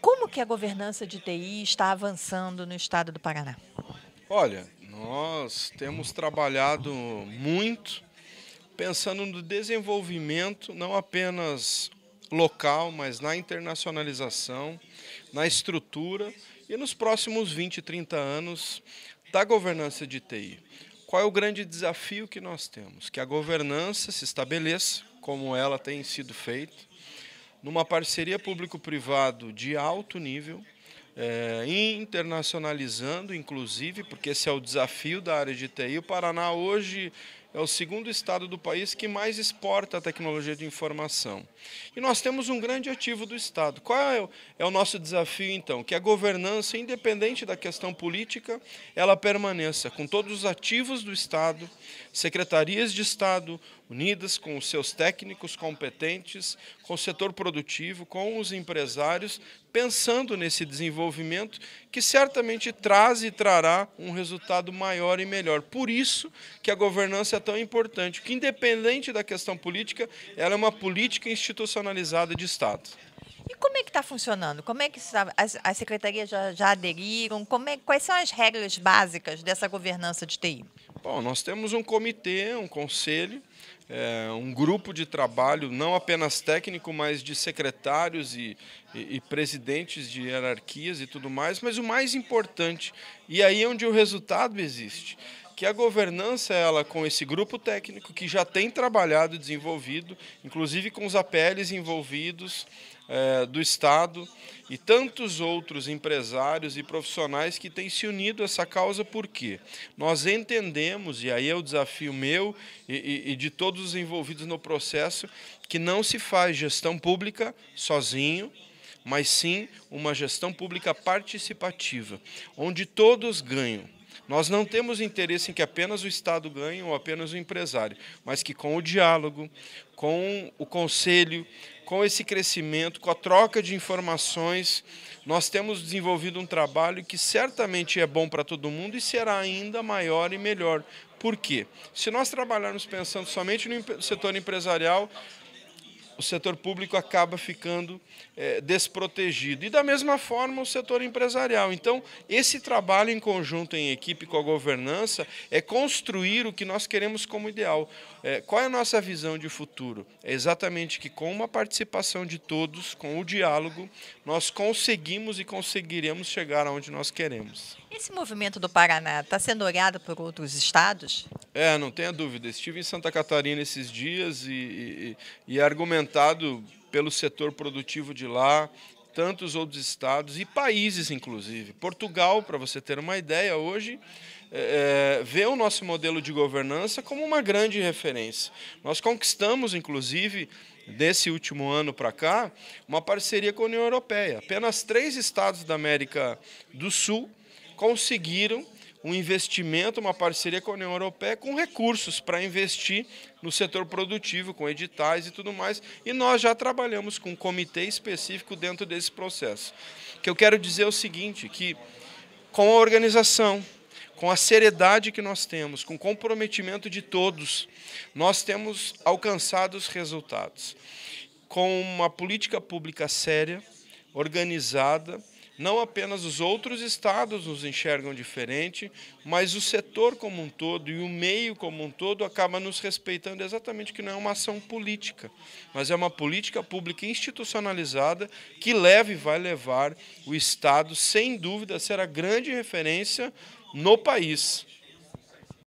Como que a governança de TI está avançando no estado do Paraná? Olha, nós temos trabalhado muito pensando no desenvolvimento não apenas local, mas na internacionalização, na estrutura e nos próximos 20, 30 anos da governança de TI. Qual é o grande desafio que nós temos? Que a governança se estabeleça como ela tem sido feita, numa parceria público-privado de alto nível, é, internacionalizando, inclusive, porque esse é o desafio da área de TI. O Paraná hoje é o segundo estado do país que mais exporta a tecnologia de informação. E nós temos um grande ativo do Estado. Qual é o, é o nosso desafio, então? Que a governança, independente da questão política, ela permaneça com todos os ativos do Estado, secretarias de Estado, unidas com os seus técnicos competentes, com o setor produtivo, com os empresários, pensando nesse desenvolvimento que certamente traz e trará um resultado maior e melhor. Por isso que a governança é tão importante, que independente da questão política, ela é uma política institucionalizada de Estado. E como é que está funcionando? Como é que as, as secretarias já, já aderiram? É, quais são as regras básicas dessa governança de TI? Bom, nós temos um comitê, um conselho, é, um grupo de trabalho, não apenas técnico, mas de secretários e, e, e, presidentes de hierarquias e tudo mais, mas o mais importante, e aí é onde o resultado existe, que a governança ela com esse grupo técnico que já tem trabalhado e desenvolvido, inclusive com os APLs envolvidos é, do Estado e tantos outros empresários e profissionais que têm se unido a essa causa, porque nós entendemos, e aí é o desafio meu e, e de todos os envolvidos no processo, que não se faz gestão pública sozinho, mas sim uma gestão pública participativa, onde todos ganham. Nós não temos interesse em que apenas o Estado ganhe ou apenas o empresário, mas que com o diálogo, com o conselho, com esse crescimento, com a troca de informações, nós temos desenvolvido um trabalho que certamente é bom para todo mundo e será ainda maior e melhor. Por quê? Se nós trabalharmos pensando somente no setor empresarial, o setor público acaba ficando é, desprotegido. E da mesma forma o setor empresarial. Então, esse trabalho em conjunto, em equipe com a governança, é construir o que nós queremos como ideal. É, qual é a nossa visão de futuro? É exatamente que com uma participação de todos, com o diálogo, nós conseguimos e conseguiremos chegar aonde nós queremos. Esse movimento do Paraná está sendo olhado por outros estados? É, não tenha dúvida. Estive em Santa Catarina esses dias e, e, e representado pelo setor produtivo de lá, tantos outros estados e países, inclusive. Portugal, para você ter uma ideia, hoje é, é, vê o nosso modelo de governança como uma grande referência. Nós conquistamos, inclusive, desse último ano para cá, uma parceria com a União Europeia. Apenas três estados da América do Sul conseguiram um investimento, uma parceria com a União Europeia com recursos para investir no setor produtivo, com editais e tudo mais. E nós já trabalhamos com um comitê específico dentro desse processo. O que eu quero dizer é o seguinte, que com a organização, com a seriedade que nós temos, com o comprometimento de todos, nós temos alcançado os resultados. Com uma política pública séria, organizada, não apenas os outros estados nos enxergam diferente, mas o setor como um todo e o meio como um todo acaba nos respeitando exatamente que não é uma ação política, mas é uma política pública institucionalizada que leva e vai levar o estado, sem dúvida, a ser a grande referência no país.